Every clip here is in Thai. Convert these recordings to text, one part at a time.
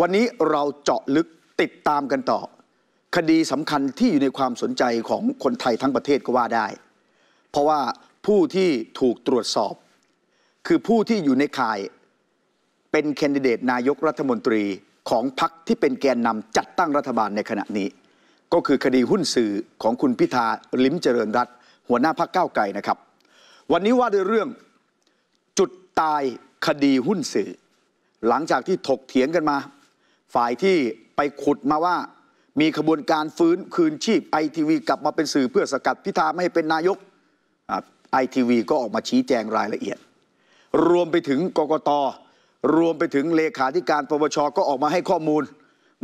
วันนี้เราเจาะลึกติดตามกันต่อคดีสำคัญที่อยู่ในความสนใจของคนไทยทั้งประเทศก็ว่าได้ เพราะว่าผู้ที่ถูกตรวจสอบ คือผู้ที่อยู่ในข่ายเป็นแคนดิเดตนายกรัฐมนตรีของพรรคที่เป็นแกนนำจัดตั้งรัฐบาลในขณะนี้ ก็คือคดีหุ้นสื่อของคุณพิธาลิมเจริญรัตหัวหน้าพรรคก้าวไกลนะครับ วันนี้ว่าด้วยเรื่องจุดตายคดีหุ้นสื่อหลังจากที่ถกเถียงกันมาฝ่ายที่ไปขุดมาว่ามีขบวนการฟื้นคืนชีพไอทีวีกลับมาเป็นสื่อเพื่อสกัดพิธาไม่ให้เป็นนายกไอทีวีก็ออกมาชี้แจงรายละเอียด รวมไปถึงกกตรวมไปถึงเลขาธิการปปชก็ออกมาให้ข้อมูล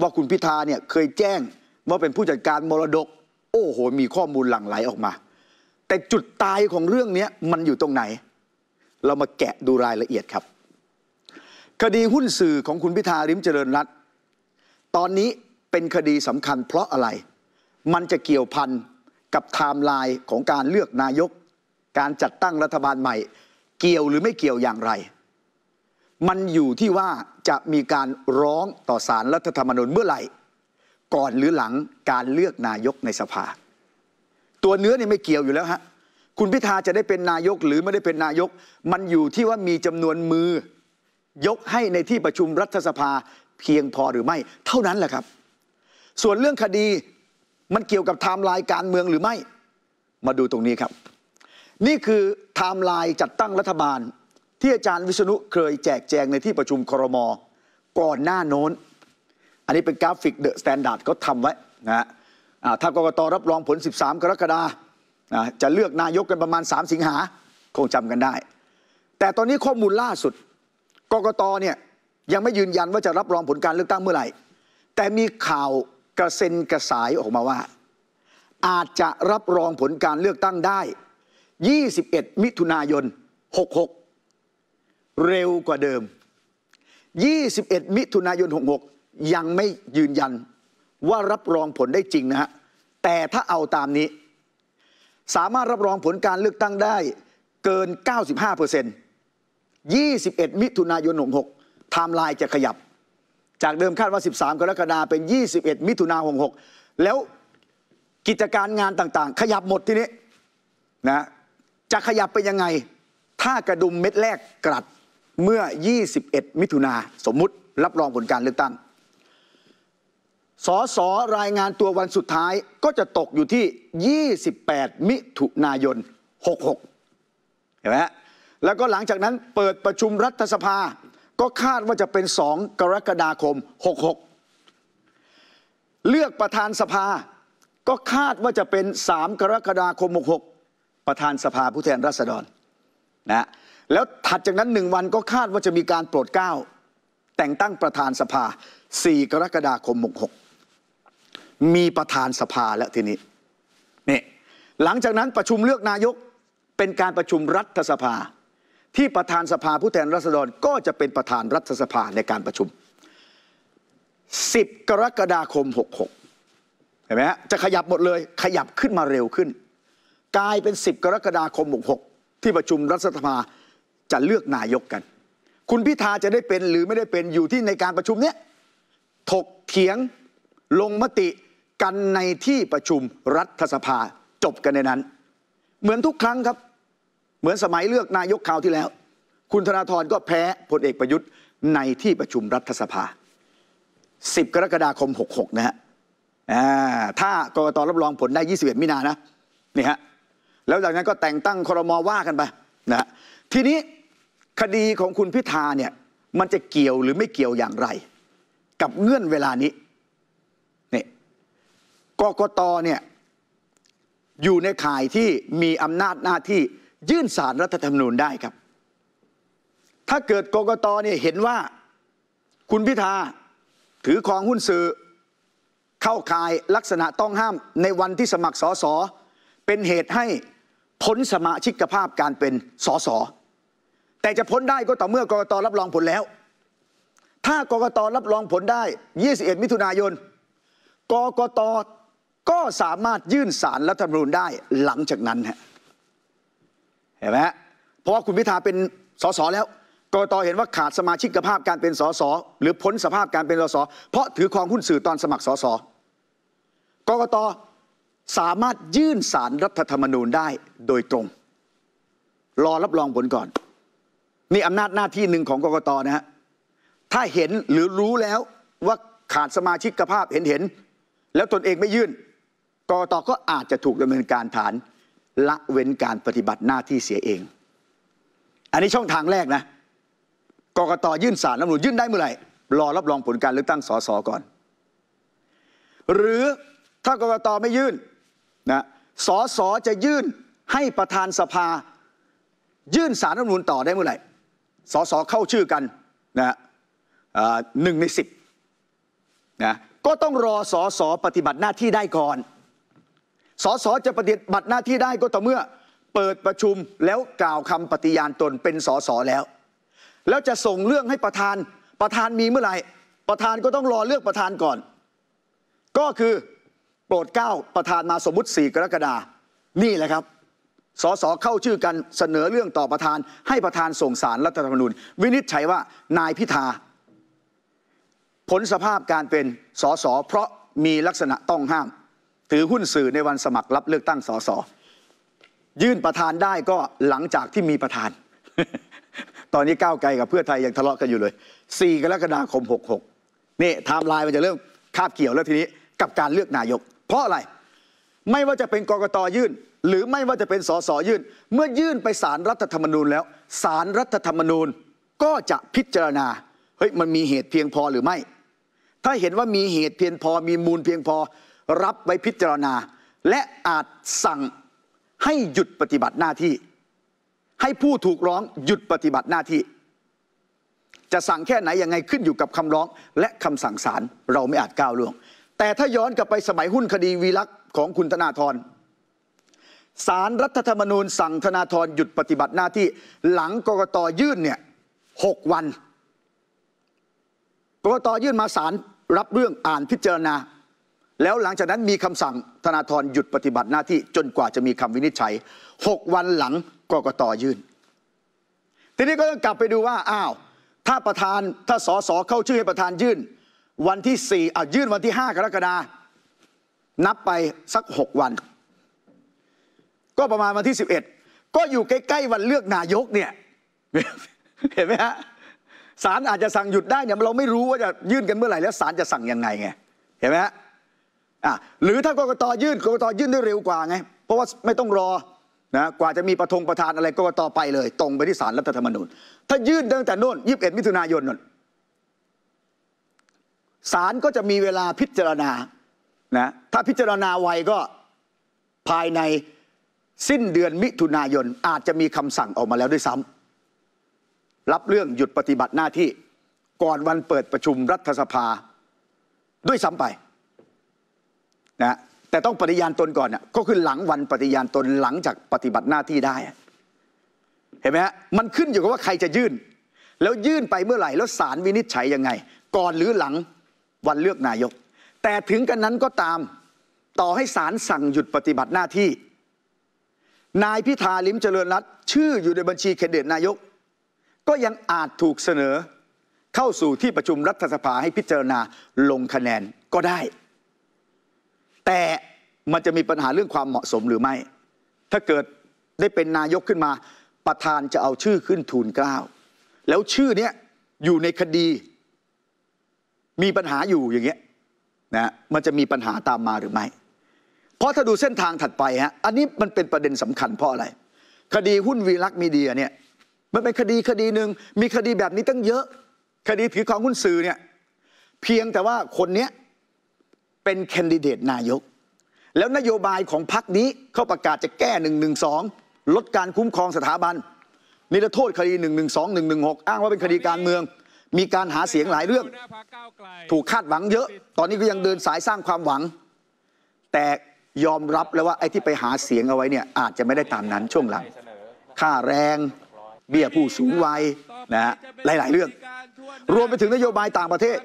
ว่าคุณพิธาเนี่ยเคยแจ้งว่าเป็นผู้จัดการมรดก โอ้โห มีข้อมูลหลั่งไหลออกมา แต่จุดตายของเรื่องนี้มันอยู่ตรงไหน เรามาแกะดูรายละเอียดครับ คดีหุ้นสื่อของคุณพิธาริมเจริญรัตน์ตอนนี้เป็นคดีสำคัญเพราะอะไร มันจะเกี่ยวพันกับไทม์ไลน์ของการเลือกนายก การจัดตั้งรัฐบาลใหม่ เกี่ยวหรือไม่เกี่ยวอย่างไร มันอยู่ที่ว่าจะมีการร้องต่อสารรัฐธรรมนูญเมื่อไหร่ ก่อนหรือหลังการเลือกนายกในสภา ตัวเนื้อนี่ไม่เกี่ยวอยู่แล้วฮะคุณพิธาจะได้เป็นนายกหรือไม่ได้เป็นนายก มันอยู่ที่ว่ามีจำนวนมือยกให้ในที่ประชุมรัฐสภาเพียงพอหรือไม่ เท่านั้นแหละครับ ส่วนเรื่องคดีมันเกี่ยวกับไทม์ไลน์การเมืองหรือไม่ มาดูตรงนี้ครับ นี่คือไทม์ไลน์จัดตั้งรัฐบาลที่อาจารย์วิษณุเคยแจกแจงในที่ประชุมครมก่อนหน้าโน้นอันนี้เป็นกราฟิกเดอะสแตนดาร์ดเขาทำไว้นะฮะถ้ากรกตรับรองผล 13 กรกฎาคมจะเลือกนายกกันประมาณ 3 สิงหาคงจำกันได้ แต่ตอนนี้ข้อมูลล่าสุดกรกตเนี่ยยังไม่ยืนยันว่าจะรับรองผลการเลือกตั้งเมื่อไหร่ แต่มีข่าวกระเซ็นกระสายออกมาว่า อาจจะรับรองผลการเลือกตั้งได้ 21 มิถุนายน 66 เร็วกว่าเดิม 21 มิถุนายน 66 ยังไม่ยืนยันว่ารับรองผลได้จริงนะฮะ แต่ถ้าเอาตามนี้ สามารถรับรองผลการเลือกตั้งได้ เกิน 95% 21 มิถุนายน66ไทม์ไลน์จะขยับจากเดิมคาดว่า 13 กรกฎาคมเป็น 21 มิถุนาหกหกแล้วกิจการงานต่างๆ ขยับหมดทีนี้นะจะขยับไปยังไงถ้ากระดุมเม็ดแรกกลัดเมื่อ 21 มิถุนาสมมุติรับรองผลการเลือกตั้งสสรายงานตัววันสุดท้ายก็จะตกอยู่ที่ 28 มิถุนายน 66เห็นไหมแล้วก็หลังจากนั้นเปิดประชุมรัฐสภาก็คาดว่าจะเป็น 2 กรกฎาคม 66 เลือกประธานสภา ก็คาดว่าจะเป็น 3 กรกฎาคม 66 ประธานสภาผู้แทนราษฎรนะ แล้วถัดจากนั้นหนึ่งวันก็คาดว่าจะมีการโปรดเก้า แต่งตั้งประธานสภา 4 กรกฎาคม 66 มีประธานสภาแล้วทีนี้นี่ หลังจากนั้นประชุมเลือกนายก เป็นการประชุมรัฐสภาที่ประธานสภาผู้แทนราษฎรก็จะเป็นประธานรัฐสภาในการประชุม 10 กรกฎาคม 66 เห็นไหมฮะ จะขยับหมดเลยขยับขึ้นมาเร็วขึ้น กลายเป็น 10 กรกฎาคม 66 ที่ประชุมรัฐสภาจะเลือกนายกกัน คุณพิธาจะได้เป็นหรือไม่ได้เป็นอยู่ที่ในการประชุมเนี้ยถกเถียงลงมติกันในที่ประชุมรัฐสภาจบกันในนั้น เหมือนทุกครั้งครับเหมือนสมัยเลือกนายกคราวที่แล้ว คุณธนาธรก็แพ้พลเอกประยุทธ์ในที่ประชุมรัฐสภา 10 กรกฎาคม 66 นะฮะถ้ากรกตรับรองผลได้ 21 มินานะนี่ฮะ แล้วจากนั้นก็แต่งตั้งครมว่ากันไปนะทีนี้คดีของคุณพิธาเนี่ยมันจะเกี่ยวหรือไม่เกี่ยวอย่างไร กับเงื่อนเวลานี้นี่กกตเนี่ยอยู่ในข่ายที่มีอำนาจหน้าที่ยื่นสารรัฐธรรมนูญได้ครับ ถ้าเกิดกกตเนี่ยเห็นว่าคุณพิธาถือครองหุ้นสื่อเข้าข่ายลักษณะต้องห้ามในวันที่สมัครสอสอเป็นเหตุให้พ้นสมาชิกภาพการเป็นสอสอแต่จะพ้นได้ก็ต่อเมื่อกกตรับรองผลแล้ว ถ้ากกตรับรองผลได้21มิถุนายนกกตก็สามารถยื่นสารรัฐธรรมนูญได้หลังจากนั้นฮะเห็นไหมฮะเพราะว่าคุณพิธาเป็นสสแล้วกรตเห็นว่าขาดสมาชิกภาพการเป็นสสหรือพ้นสภาพการเป็นสส เพราะถือครองหุ้นสื่อตอนสมัครสสกรกตสามารถยื่นสารรัฐธรรมนูญได้โดยตรง รอรับรองผลก่อนนี่อำนาจหน้าที่หนึ่งของกกตนะฮะ ถ้าเห็นหรือรู้แล้วว่าขาดสมาชิกภาพเห็นเห็นแล้วตนเองไม่ยื่น กกตก็อาจจะถูกดำเนินการฐานละเว้นการปฏิบัติหน้าที่เสียเอง อันนี้ช่องทางแรกนะ กกตยื่นสารรัฐมนุนยื่นได้เมื่อไหร่รอรับรองผลการเลือกตั้งสสก่อน หรือถ้ากกตไม่ยื่นนะสสจะยื่นให้ประธานสภา ยื่นสารรัฐมนุนต่อได้เมื่อไหร่สสเข้าชื่อกันนะหนึ่งในสิบนะก็ต้องรอสอสอปฏิบัติหน้าที่ได้ก่อนสสจะปฏิบัติหน้าที่ได้ก็ต่อเมื่อเปิดประชุมแล้วกล่าวคำปฏิญาณตนเป็นสสแล้วแล้วจะส่งเรื่องให้ประธานประธานมีเมื่อไหร่ ประธานก็ต้องรอเลือกประธานก่อน ก็คือโปรดเก้า ประธานมาสมมติ4กรกฎานี่แหละครับสสเข้าชื่อกันเสนอเรื่องต่อประธานให้ประธานส่งสารรัฐธรรมนูญ วินิจฉัยว่านายพิธาผลสภาพการเป็นสสเพราะมีลักษณะต้องห้ามถือหุ้นสื่อในวันสมัครรับเลือกตั้งสสยื่นประธานได้ก็หลังจากที่มีประธาน ตอนนี้ก้าวไกลกับเพื่อไทยยังทะเลาะกันอยู่เลย 4 กรกฎาคม 66นี่ไทม์ไลน์มันจะเริ่มคาบเกี่ยวแล้วทีนี้กับการเลือกนายก เพราะอะไรไม่ว่าจะเป็นกรกตยื่น หรือไม่ว่าจะเป็นสสยื่น เมื่อยื่นไปสารรัฐธรรมนูญ แล้วสารรัฐธรรมนูญก็จะพิจารณาเฮ้ยมันมีเหตุเพียงพอหรือไม่ ถ้าเห็นว่ามีเหตุเพียงพอมีมูลเพียงพอรับไว้พิจารณาและอาจสั่งให้หยุดปฏิบัติหน้าที่ ให้ผู้ถูกร้องหยุดปฏิบัติหน้าที่ จะสั่งแค่ไหนยังไงขึ้นอยู่กับคำร้อง และคำสั่งศาลเราไม่อาจก้าวล่วง แต่ถ้าย้อนกลับไปสมัยหุ้นคดีวีลักษ์ของคุณธนาธรศารรัฐธรรมนูญ สั่งธนาธรหยุดปฏิบัติหน้าที่ หลังกกตยื่นเนี่ยหกวันกกตยื่นมาสารรับเรื่องอ่านพิจารณาแล้วหลังจากนั้นมีคำสั่งธนาธรหยุดปฏิบัติหน้าที่จนกว่าจะมีคำวินิจฉัย6วันหลังกกตยื่น ทีนี้ก็ต้องกลับไปดูว่า อ้าว ถ้าประธานถ้าสสเข้าชื่อให้ประธานยื่น วันที่ 4อ่ะยื่นวันที่5กรกฎานับไปสัก 6 วัน ก็ประมาณวันที่ 11 ก็อยู่ใกล้ๆวันเลือกนายกเนี่ยเห็นไหมฮะศาลอาจจะสั่งหยุดได้เนี่ยเราไม่รู้ว่าจะยื่นกันเมื่อไหร่แล้วศาลจะสั่งยังไงไงเห็นไหมฮะอ่ะหรือถ้ากรกตยื่นกรกตยื่นได้เร็วกว่าไงเพราะว่าไม่ต้องรอนะกว่าจะมีประทงประธานอะไรกรกตไปเลยตรงไปที่ศาลรัฐธรรมนูญถ้ายื่นตั้งแต่โน่นยีิบเอ็ดมิถุนายนนนศาลก็จะมีเวลาพิจารณานะถ้าพิจารณาไวก็ภายในสิ้นเดือนมิถุนายนอาจจะมีคำสั่งออกมาแล้วด้วยซ้ำรับเรื่องหยุดปฏิบัติหน้าที่ ก่อนวันเปิดประชุมรัฐสภาด้วยซ้ำไปนะแต่ต้องปฏิญาณตนก่อนก็คือหลังวันปฏิญาณตนหลังจากปฏิบัติหน้าที่ได้เห็นไหมฮะมันขึ้นอยู่กับว่าใครจะยื่น แล้วยื่นไปเมื่อไหร่แล้วสารวินิจฉัยยังไง ก่อนหรือหลังวันเลือกนายก แต่ถึงกันนั้นก็ตามต่อให้สารสั่งหยุดปฏิบัติหน้าที่ นายพิธาลิมเจริญรัตชื่ออยู่ในบัญชีแคนดิเดตนายก ก็ยังอาจถูกเสนอเข้าสู่ที่ประชุมรัฐสภาให้พิจารณาลงคะแนนก็ได้แต่มันจะมีปัญหาเรื่องความเหมาะสมหรือไม่ ถ้าเกิดได้เป็นนายกขึ้นมา ประธานจะเอาชื่อขึ้นทูลเกล้าแล้วชื่อเนี้ยอยู่ในคดี มีปัญหาอยู่อย่างเงี้ยนะมันจะมีปัญหาตามมาหรือไม่ เพราะถ้าดูเส้นทางถัดไปฮะอันนี้มันเป็นประเด็นสำคัญเพราะอะไร คดีหุ้นวีลักมีเดียเนี่ยมันเป็นคดีคดีหนึ่งมีคดีแบบนี้ตั้งเยอะ คดีผิวของหุ้นสื่อเนี่ยเพียงแต่ว่าคนเนี้ยเป็นแคนดิเดตนายก แล้วนโยบายของพรรคนี้เขาประกาศจะแก้หนึ่่งงงหนึสอลดการคุ้มครองสถาบัน นิรโทษคดี1 1 2 1 1 6อ้างว่าเป็นคดีการเมือง มีการหาเสียงหลายเรื่อง ถูกคาดหวังเยอะ ตอนนี้ก็ยังเดินสายสร้างความหวัง แต่ยอมรับแล้วว่าไอ้ที่ไปหาเสียงเอาไว้เนี่ยอาจจะไม่ได้ตามนั้นช่วงหลัง ค่าแรง เบี้ยผู้สูงวัยนะฮะหลายๆเรื่อง รวมไปถึงนโยบายต่างประเทศ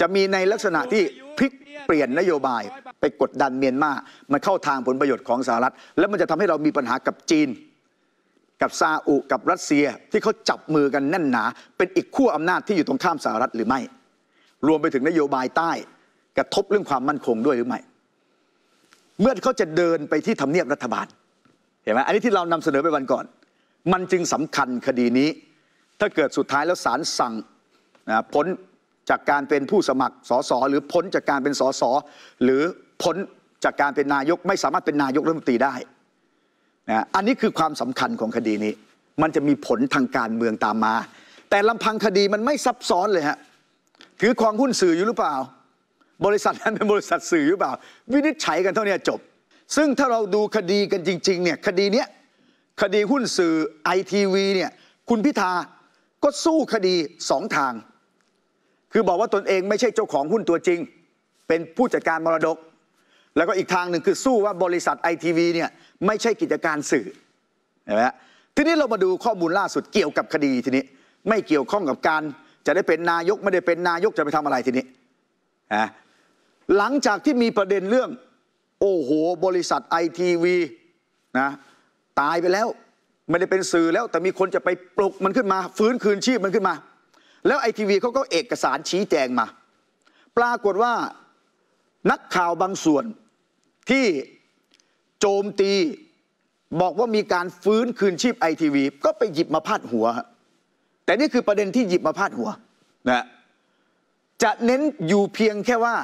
จะมีในลักษณะที่พลิกเปลี่ยนนโยบายไปกดดันเมียนมา มันเข้าทางผลประโยชน์ของสหรัฐ แล้วมันจะทำให้เรามีปัญหากับจีน กับซาอุกับรัสเซีย ที่เขาจับมือกันแน่นหนา เป็นอีกขั้วอำนาจที่อยู่ตรงข้ามสหรัฐหรือไม่ รวมไปถึงนโยบายใต้กระทบเรื่องความมั่นคงด้วยหรือไม่เมื่อเขาจะเดินไปที่ทำเนียบรัฐบาลเห็นไหมอันนี้ที่เรานำเสนอไปวันก่อน มันจึงสำคัญคดีนี้ ถ้าเกิดสุดท้ายแล้วศาลสั่งนะพ้นจากการเป็นผู้สมัครสสหรือพ้นจากการเป็นสสหรือพ้นจากการเป็นนายก ไม่สามารถเป็นนายกรัฐมนตรีได้นะอันนี้คือความสำคัญของคดีนี้ มันจะมีผลทางการเมืองตามมา แต่ลำพังคดีมันไม่ซับซ้อนเลยฮะถือควองหุ้นสื่ออยู่หรือเปล่า บริษัทนั้นเป็นบริษัทสื่อหรือเปล่าวินิจฉัยกันเท่านี้จบ ซึ่งถ้าเราดูคดีกันจริงๆเนี่ยคดีเนี้ยคดีหุ้นสื่อไอทีวีเนี่ยคุณพิธาก็สู้คดีสองทางคือบอกว่าตนเองไม่ใช่เจ้าของหุ้นตัวจริง เป็นผู้จัดการมรดก แล้วก็อีกทางหนึ่งคือสู้ว่าบริษัทไอทีวีเนี่ยไม่ใช่กิจการสื่อเห็นไหมทีนี้เรามาดูข้อมูลล่าสุดเกี่ยวกับคดีทีนี้ไม่เกี่ยวข้องกับการจะได้เป็นนายกไม่ได้เป็นนายกจะไปทำอะไรทีนี้นะหลังจากที่มีประเด็นเรื่องโอ้โหบริษัทไอทีวีนะตายไปแล้วไม่ได้เป็นสื่อแล้ว แต่มีคนจะไปปลุกมันขึ้นมา ฟื้นคืนชีพมันขึ้นมาแล้วไอทีวีเขาก็เอกสารชี้แจงมา ปรากฏว่านักข่าวบางส่วนที่โจมตีบอกว่ามีการฟื้นคืนชีพไอทีวีก็ไปหยิบมาพาดหัว แต่นี่คือประเด็นที่หยิบมาพาดหัวนะจะเน้นอยู่เพียงแค่ว่า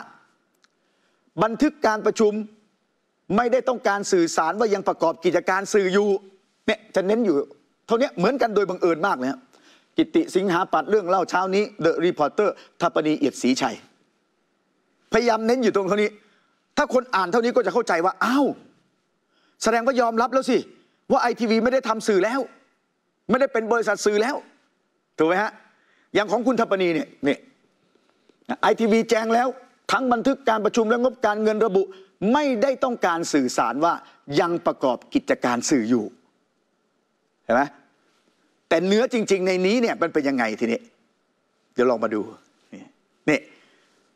บันทึกการประชุมไม่ได้ต้องการสื่อสารว่ายังประกอบกิจการสื่ออยู่เนี่ยจะเน้นอยู่ เท่านี้เหมือนกันโดยบังเอิญมากเลยครับกิติสิงหาปัดเรื่องเล่าเช้านี้เดอะรีพอร์เตอร์ทัปนีเอียดศรีชัย พยายามเน้นอยู่ตรงเท่านี้ ถ้าคนอ่านเท่านี้ก็จะเข้าใจว่าอ้าวแสดงว่ายอมรับแล้วสิ ว่าไอทีวีไม่ได้ทำสื่อแล้ว ไม่ได้เป็นบริษัทสื่อแล้ว ถูกไหมฮะอย่างของคุณทัปนีเนี่ยเนี่ยไอทีวีแจ้งแล้ว ทั้งบันทึกการประชุมและงบการเงินระบุ ไม่ได้ต้องการสื่อสารว่ายังประกอบกิจการสื่ออยู่เห็นไหมแต่เนื้อจริงๆ ในนี้เนี่ยมันเป็นยังไงทีนี้เดี๋ยวลองมาดูนี่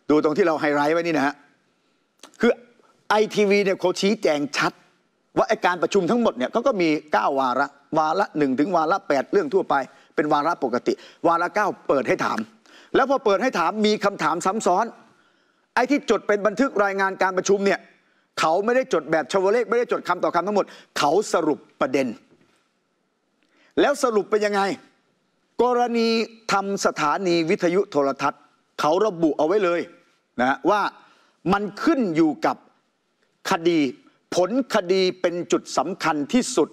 ดูตรงที่เราไฮไลท์ไว้นี่นะฮะคือไอทีวีเนี่ยเขาชี้แจงชัด ว่าไอการประชุมทั้งหมดเนี่ยเขาก็มี 9 วาระวาระหนึ่งถึง วาระ8 เรื่องทั่วไป เป็นวาระปกติ วาระ9เปิดให้ถาม แล้วพอเปิดให้ถามมีคำถามซ้ำซ้อน ไอที่จดเป็นบันทึกรายงานการประชุมเนี่ยเขาไม่ได้จดแบบชาวเลขไม่ได้จดคำต่อคำทั้งหมดเขาสรุปประเด็นแล้วสรุปเป็นยังไง กรณีทำสถานีวิทยุโทรทัศน์ เขาระบุเอาไว้เลยนะว่ามันขึ้นอยู่กับคดีผลคดีเป็นจุดสำคัญที่สุด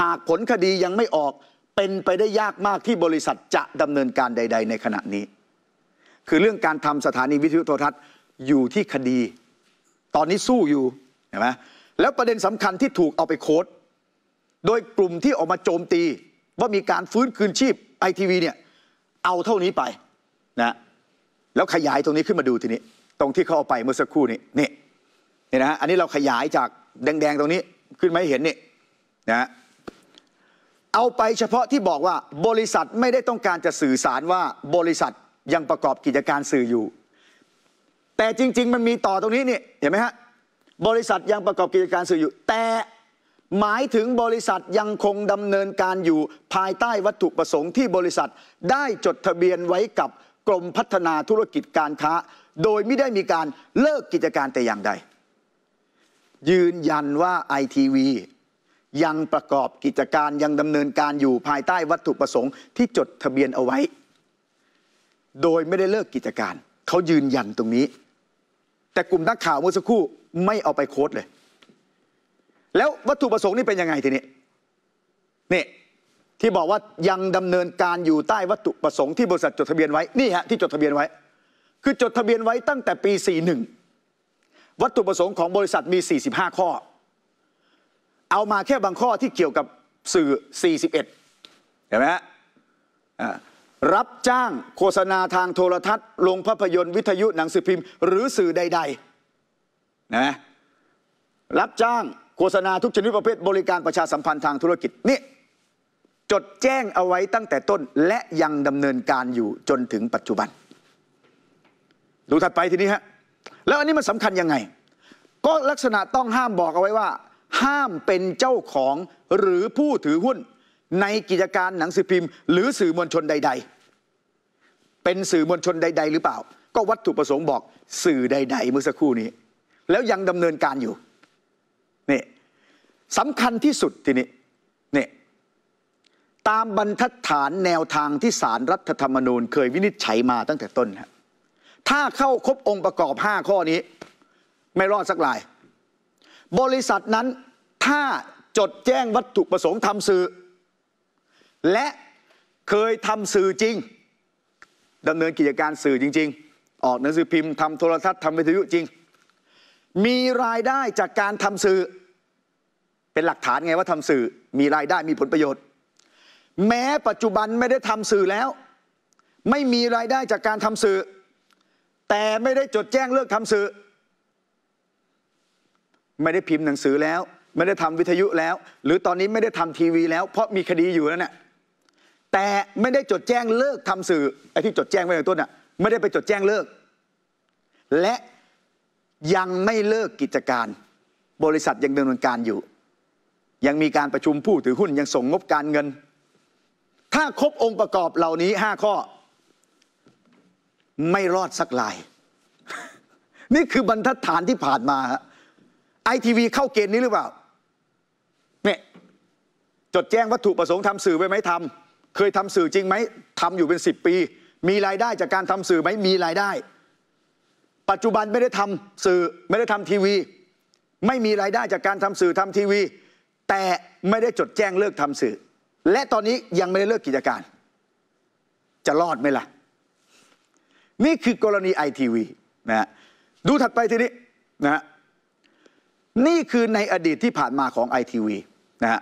หากผลคดียังไม่ออกเป็นไปได้ยากมากที่บริษัทจะดำเนินการใด ๆ ในขณะนี้ คือเรื่องการทำสถานีวิทยุโทรทัศน์อยู่ที่คดี ตอนนี้สู้อยู่เห็นไหมแล้วประเด็นสำคัญที่ถูกเอาไปโค้ดโดยกลุ่มที่ออกมาโจมตีว่ามีการฟื้นคืนชีพไอทีวีเนี่ยเอาเท่านี้ไปนะแล้วขยายตรงนี้ขึ้นมาดูทีนี้ตรงที่เขาเอาไปเมื่อสักครู่นี้นี่นี่นะฮะอันนี้เราขยายจากแดง ๆตรงนี้ขึ้นมาให้เห็นนี่นะเอาไปเฉพาะที่บอกว่าบริษัทไม่ได้ต้องการจะสื่อสารว่าบริษัทยังประกอบกิจการสื่ออยู่ แต่จริง ๆ มันมีต่อตรงนี้นี่เห็นไหมฮะบริษัทยังประกอบกิจการสื่ออยู่แต่หมายถึงบริษัทยังคงดำเนินการอยู่ภายใต้วัตถุประสงค์ที่บริษัทได้จดทะเบียนไว้กับกรมพัฒนาธุรกิจการค้า โดยไม่ได้มีการเลิกกิจการแต่อย่างใดยืนยันว่าไอทีวียังประกอบกิจการยังดำเนินการอยู่ภายใต้วัตถุประสงค์ที่จดทะเบียนเอาไว้ โดยไม่ได้เลิกกิจการเขายืนยันตรงนี้ แต่กลุ่มนักข่าวเมื่อสักครู่ไม่เอาไปโค้ดเลยแล้ววัตถุประสงค์นี่เป็นยังไงทีนี้ นี่ ที่บอกว่ายังดำเนินการอยู่ใต้วัตถุประสงค์ที่บริษัทจดทะเบียนไว้ นี่ฮะที่จดทะเบียนไว้ คือจดทะเบียนไว้ตั้งแต่ปี 41วัตถุประสงค์ของบริษัทมี 45 ข้อ เอามาแค่บางข้อที่เกี่ยวกับสื่อ 41เห็นไหมฮะรับจ้างโฆษณาทางโทรทัศน์ ลงภาพยนตร์วิทยุหนังสือพิมพ์หรือสื่อใดๆนะรับจ้างโฆษณาทุกชนิดประเภท บริการประชาสัมพันธ์ทางธุรกิจนี่จดแจ้งเอาไว้ตั้งแต่ต้นและยังดำเนินการอยู่จนถึงปัจจุบัน ดูถัดไปทีนี้ฮะ แล้วอันนี้มันสำคัญยังไง ก็ลักษณะต้องห้ามบอกเอาไว้ว่า ห้ามเป็นเจ้าของหรือผู้ถือหุ้นในกิจการหนังสือพิมพ์ หรือสื่อมวลชนใด ๆ เป็นสื่อมวลชนใด ๆ หรือเปล่า ก็วัตถุประสงค์บอกสื่อใด ๆ เมื่อสักครู่นี้แล้วยังดำเนินการอยู่นี่สำคัญที่สุดทีนี้นี่ตามบรรทัดฐานแนวทางที่สารรัฐธรรมนูญเคยวินิจฉัยมาตั้งแต่ต้นถ้าเข้าครบองค์ประกอบ 5 ข้อนี้ ไม่รอดสักลาย บริษัทนั้น ถ้าจดแจ้งวัตถุประสงค์ทำสื่อและเคยทำสื่อจริงดำเนินกิจการสื่อจริงๆออกหนังสือพิมพ์ทำโทรทัศน์ทำวิทยุจริงมีรายได้จากการทำสื่อเป็นหลักฐานไงว่าทำสื่อ มีรายได้มีผลประโยชน์ แม้ปัจจุบันไม่ได้ทำสื่อแล้ว ไม่มีรายได้จากการทำสื่อ แต่ไม่ได้จดแจ้งเลิกทำสื่อไม่ได้พิมพ์หนังสือแล้ว ไม่ได้ทำวิทยุแล้ว หรือตอนนี้ไม่ได้ทำทีวีแล้ว เพราะมีคดีอยู่แล้วเนะ่ยแต่ไม่ได้จดแจ้งเลิกทำสื่อไอ้ที่จดแจ้งไว้ในต้นน่ะไม่ได้ไปจดแจ้งเลิกและยังไม่เลิกกิจการ บริษัทยังดำเนินการอยู่ ยังมีการประชุมผู้ถือหุ้น ยังส่งงบการเงิน ถ้าครบองค์ประกอบเหล่านี้ห้าข้อไม่รอดสักลาย นี่คือบรรทัดฐานที่ผ่านมาไอทีวีเข้าเกณฑ์นี้หรือเปล่า เนี่ย จดแจ้งวัตถุประสงค์ทำสื่อไว้ไหมทำเคยทำสื่อจริงไหมทำอยู่เป็น 10 ปี มีรายได้จากการทำสื่อไหมมีรายได้ปัจจุบันไม่ได้ทำสื่อไม่ได้ทำทีวีไม่มีรายได้จากการทำสื่อทำทีวี แต่ไม่ได้จดแจ้งเลิกทำสื่อ และตอนนี้ยังไม่ได้เลิกกิจการ จะรอดไหมล่ะนี่คือกรณีไอทีวีนะฮะดูถัดไปทีนี้นะฮะนี่คือในอดีตที่ผ่านมาของไอทีวีนะฮะ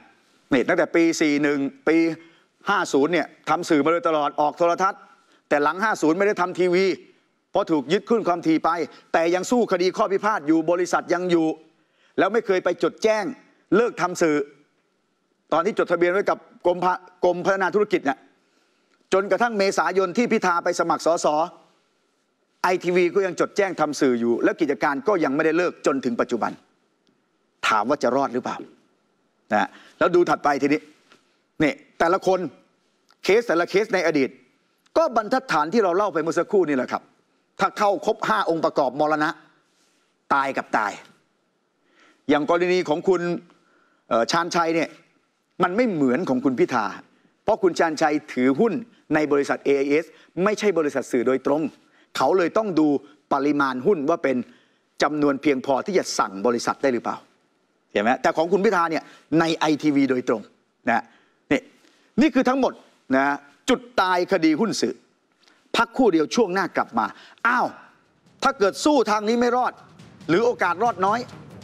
นี่ตั้งแต่ปี41ปี50เนี่ยทำสื่อมาโดยตลอดออกโทรทัศน์แต่หลัง 50 ไม่ได้ทำทีวีพราะถูกยึดขึ้นความถี่ไป แต่ยังสู้คดีข้อพิพาทอยู่บริษัทยังอยู่ แล้วไม่เคยไปจดแจ้งเลิกทำสื่อ ตอนที่จดทะเบียนไว้กับกรมกรมพัฒนาธุรกิจเนี่ยจนกระทั่งเมษายนที่พิธาไปสมัครสสไอทีวีก็ยังจดแจ้งทำสื่ออยู่ และกิจการก็ยังไม่ได้เลิกจนถึงปัจจุบัน ถามว่าจะรอดหรือเปล่านะแล้วดูถัดไปทีนี้นี่แต่ละคนเคสแต่ละเคสในอดีต ก็บรรทัดฐานที่เราเล่าไปเมื่อสักครู่นี่แหละครับถ้าเข้าครบห้าองค์ประกอบมรณะตายกับตาย อย่างกรณีของคุณชาญชัยเนี่ยมันไม่เหมือนของคุณพิธาเพราะคุณชาญชัยถือหุ้นในบริษัท AIS ไม่ใช่บริษัทสื่อโดยตรง เขาเลยต้องดูปริมาณหุ้นว่าเป็นจำนวนเพียงพอที่จะสั่งบริษัทได้หรือเปล่าเห็นไหมแต่ของคุณพิธาเนี่ยในไอทีวีโดยตรงนะนี่นี่คือทั้งหมดนะจุดตายคดีหุ้นสื่อพักคู่เดียวช่วงหน้ากลับมา อ้าว ถ้าเกิดสู้ทางนี้ไม่รอด หรือโอกาสรอดน้อย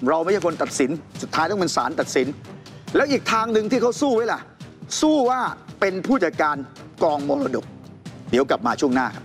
เราไม่ใช่คนตัดสิน สุดท้ายต้องเป็นศาลตัดสิน แล้วอีกทางหนึ่งที่เขาสู้ไว้ล่ะ สู้ว่าเป็นผู้จัดการกองมรดก เดี๋ยวกลับมาช่วงหน้าครับ